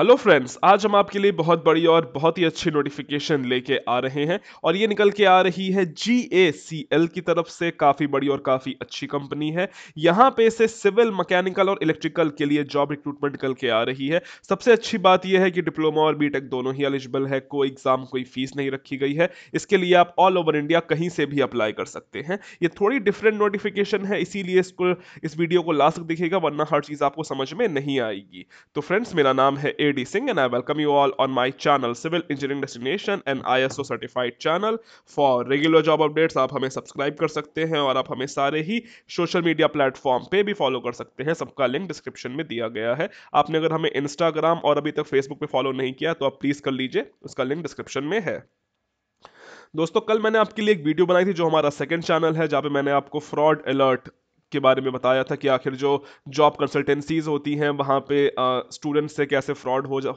Hello friends आज हम आपके लिए बहुत बड़ी और बहुत ही अच्छी नोटिफिकेशन लेके आ रहे हैं और ये निकल के आ रही है जी ए सी एल की तरफ से काफ़ी बड़ी और काफ़ी अच्छी कंपनी है यहाँ पे से सिविल मैकेनिकल और इलेक्ट्रिकल के लिए जॉब रिक्रूटमेंट निकल के आ रही है सबसे अच्छी बात यह है कि डिप्लोमा और बी दोनों ही एलिजिबल है कोई एग्ज़ाम कोई फीस नहीं रखी गई है इसके लिए आप ऑल ओवर इंडिया कहीं से भी अप्लाई कर सकते हैं ये थोड़ी डिफरेंट नोटिफिकेशन है इसीलिए इसको इस वीडियो को लास्ट दिखेगा देखिएगा वरना हर चीज़ आपको समझ में नहीं आएगी तो फ्रेंड्स मेरा नाम है ए AD Singh and I welcome you all on my channel Civil Engineering Destination and ISO certified channel for regular job updates आप हमें सब्सक्राइब कर सकते हैं और आप हमें सारे ही सोशल मीडिया प्लेटफॉर्म पे भी फॉलो कर सकते हैं सबका लिंक डिस्क्रिप्शन में दिया गया है आपने अगर हमें इंस्टाग्राम और अभी तक फेसबुक पे फॉलो नहीं किया तो आप प्लीज़ कर लीजिए उसका लिंक डिस्क्रिप्शन में है दोस्तों कल मैंने आपके लिए एक वीडियो बनाई थी जो हमारा सेकंड चैनल है जहाँ पे मैंने आपको फ्रॉड अलर्ट के बारे में बताया था कि आखिर जो जॉब कंसल्टेंसीज होती हैं वहाँ पे स्टूडेंट्स से कैसे फ्रॉड हो जा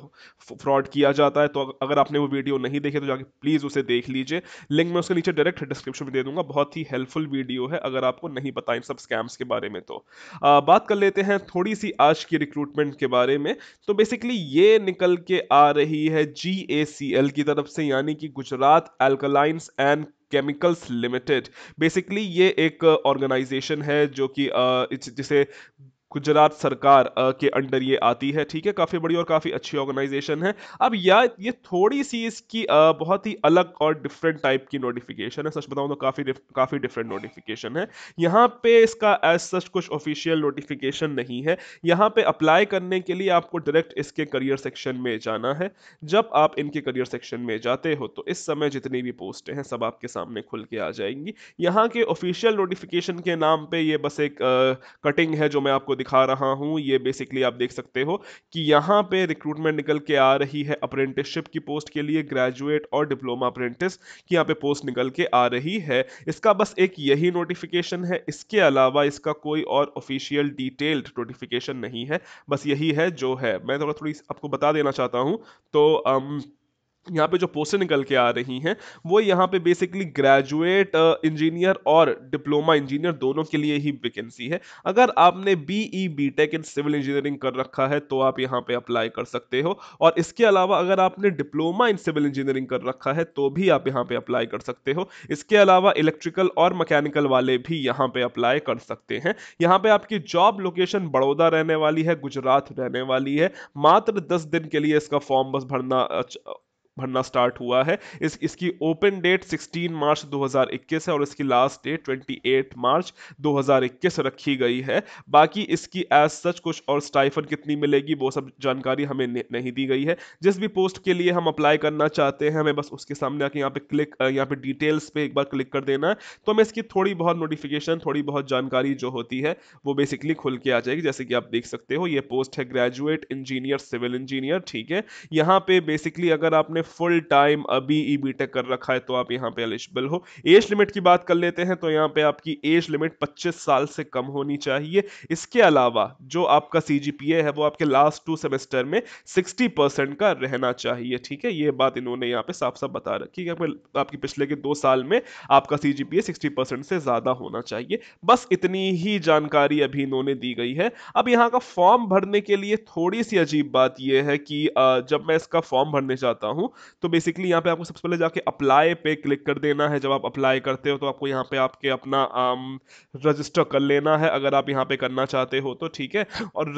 फ्रॉड किया जाता है तो अगर आपने वो वीडियो नहीं देखी तो जाके प्लीज़ उसे देख लीजिए लिंक मैं उसके नीचे डायरेक्ट डिस्क्रिप्शन में दे दूंगा बहुत ही हेल्पफुल वीडियो है अगर आपको नहीं पता इन सब स्कैम्स के बारे में तो आ, बात कर लेते हैं थोड़ी सी आज की रिक्रूटमेंट के बारे में तो बेसिकली ये निकल के आ रही है जी की तरफ से यानी कि Gujarat Alkalies and Chemicals Limited basically ये एक ऑर्गेनाइजेशन है जो कि जिसे गुजरात सरकार के अंडर ये आती है ठीक है काफ़ी बड़ी और काफ़ी अच्छी ऑर्गेनाइजेशन है अब या ये थोड़ी सी इसकी बहुत ही अलग और डिफरेंट टाइप की नोटिफिकेशन है सच बताऊँ तो काफ़ी काफ़ी डिफरेंट नोटिफिकेशन है यहाँ पे इसका एज सच कुछ ऑफिशियल नोटिफिकेशन नहीं है यहाँ पे अप्लाई करने के लिए आपको डायरेक्ट इसके करियर सेक्शन में जाना है जब आप इनके करियर सेक्शन में जाते हो तो इस समय जितनी भी पोस्टें हैं सब आपके सामने खुल के आ जाएंगी यहाँ के ऑफिशियल नोटिफिकेशन के नाम पर ये बस एक कटिंग है जो मैं आपको दिखा रहा हूं ये बेसिकली आप देख सकते हो कि यहां पे रिक्रूटमेंट निकल के आ रही है अप्रेंटिसशिप की पोस्ट के लिए ग्रेजुएट और डिप्लोमा अप्रेंटिस की यहाँ पे पोस्ट निकल के आ रही है इसका बस एक यही नोटिफिकेशन है इसके अलावा इसका कोई और ऑफिशियल डिटेल्ड नोटिफिकेशन नहीं है बस यही है जो है मैं थोड़ा थोड़ी आपको बता देना चाहता हूँ तो um, यहाँ पे जो पोस्टें निकल के आ रही हैं वो यहाँ पे बेसिकली ग्रेजुएट इंजीनियर और डिप्लोमा इंजीनियर दोनों के लिए ही वैकेंसी है अगर आपने BE BTech in civil engineering कर रखा है तो आप यहाँ पे अप्लाई कर सकते हो और इसके अलावा अगर आपने डिप्लोमा इन सिविल इंजीनियरिंग कर रखा है तो भी आप यहाँ पे अप्लाई कर सकते हो इसके अलावा इलेक्ट्रिकल और मकैनिकल वाले भी यहाँ पे अप्लाई कर सकते हैं यहाँ पे आपकी जॉब लोकेशन बड़ौदा रहने वाली है गुजरात रहने वाली है मात्र दस दिन के लिए इसका फॉर्म बस भरना भरना स्टार्ट हुआ है इस इसकी ओपन डेट 16 मार्च 2021 है और इसकी लास्ट डेट 28 मार्च 2021 रखी गई है बाकी इसकी एज सच कुछ और स्टाइफन कितनी मिलेगी वो सब जानकारी हमें नहीं दी गई है जिस भी पोस्ट के लिए हम अप्लाई करना चाहते हैं हमें बस उसके सामने आके यहाँ पे क्लिक यहाँ पे डिटेल्स पे एक बार क्लिक कर देना है तो हमें इसकी थोड़ी बहुत नोटिफिकेशन थोड़ी बहुत जानकारी जो होती है वो बेसिकली खुल के आ जाएगी जैसे कि आप देख सकते हो ये पोस्ट है ग्रेजुएट इंजीनियर सिविल इंजीनियर ठीक है यहाँ पे बेसिकली अगर आपने फुल टाइम अभी ई बी टेक कर रखा है तो आप यहाँ पे एलिजिबल हो एज लिमिट की बात कर लेते हैं तो यहाँ पे आपकी एज लिमिट 25 साल से कम होनी चाहिए इसके अलावा जो आपका सी है वो आपके लास्ट टू सेमेस्टर में 60 परसेंट का रहना चाहिए ठीक है ये बात इन्होंने यहाँ पे साफ साफ बता रखी है आपकी पिछले के दो साल में आपका सी जी से ज़्यादा होना चाहिए बस इतनी ही जानकारी अभी इन्होंने दी गई है अब यहाँ का फॉर्म भरने के लिए थोड़ी सी अजीब बात यह है कि जब मैं इसका फॉर्म भरने जाता हूँ तो बेसिकली यहाँ पे आपको सबसे पहले जाके अप्लाई पे क्लिक कर देना है जब आप अप्लाई करते हो तो आपको यहाँ पे आपके अपना रजिस्टर um, कर लेना है अगर आप यहाँ पे करना चाहते हो तो ठीक है और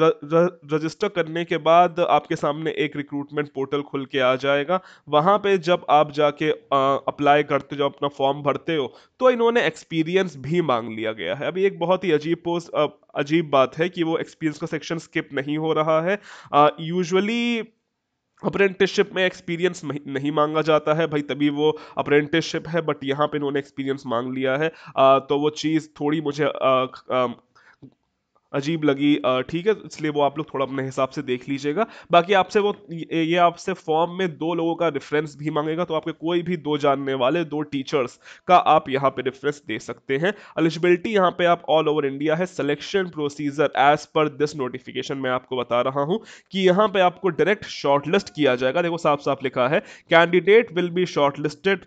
रजिस्टर करने के बाद आपके सामने एक रिक्रूटमेंट पोर्टल खुल के आ जाएगा वहाँ पर जब आप जाके अप्लाई uh, करते हो जब अपना फॉर्म भरते हो तो इन्होंने एक्सपीरियंस भी मांग लिया गया है अभी एक बहुत ही अजीब पोस्ट अजीब बात है कि वो एक्सपीरियंस का सेक्शन स्किप नहीं हो रहा है यूजुअली अप्रेंटिसशिप में एक्सपीरियंस नहीं मांगा जाता है भाई तभी वो अप्रेंटिसशिप है बट यहाँ पे इन्होंने एक्सपीरियंस मांग लिया है आ, तो वो चीज़ थोड़ी मुझे आ, आ, अजीब लगी ठीक है इसलिए वो आप लोग थोड़ा अपने हिसाब से देख लीजिएगा बाकी आपसे वो ये आपसे फॉर्म में दो लोगों का रेफरेंस भी मांगेगा तो आपके कोई भी दो जानने वाले दो टीचर्स का आप यहाँ पे रेफरेंस दे सकते हैं एलिजिबिलिटी यहाँ पे आप ऑल ओवर इंडिया है selection procedure as per this notification मैं आपको बता रहा हूँ कि यहाँ पे आपको डायरेक्ट शॉर्टलिस्ट किया जाएगा देखो साफ साफ लिखा है candidate will be shortlisted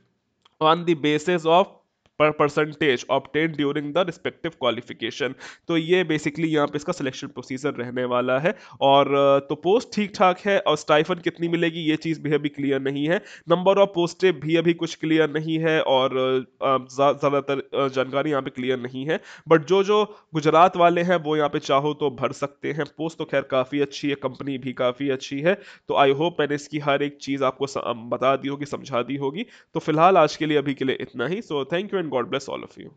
on the basis of per percentage obtain during the respective qualification तो ये बेसिकली यहाँ पे इसका सिलेक्शन प्रोसीजर रहने वाला है और तो पोस्ट ठीक ठाक है और स्टाइफन कितनी मिलेगी ये चीज़ भी अभी क्लियर नहीं है नंबर ऑफ पोस्टें भी अभी कुछ क्लियर नहीं है और ज़्यादातर जानकारी यहाँ पे क्लियर नहीं है बट जो जो गुजरात वाले हैं वो यहाँ पे चाहो तो भर सकते हैं पोस्ट तो खैर काफ़ी अच्छी है कंपनी भी काफ़ी अच्छी है तो आई होप मैंने इसकी हर एक चीज़ आपको बता दी होगी समझा दी होगी तो फिलहाल आज के लिए अभी के लिए इतना ही so thank you and and God bless all of you.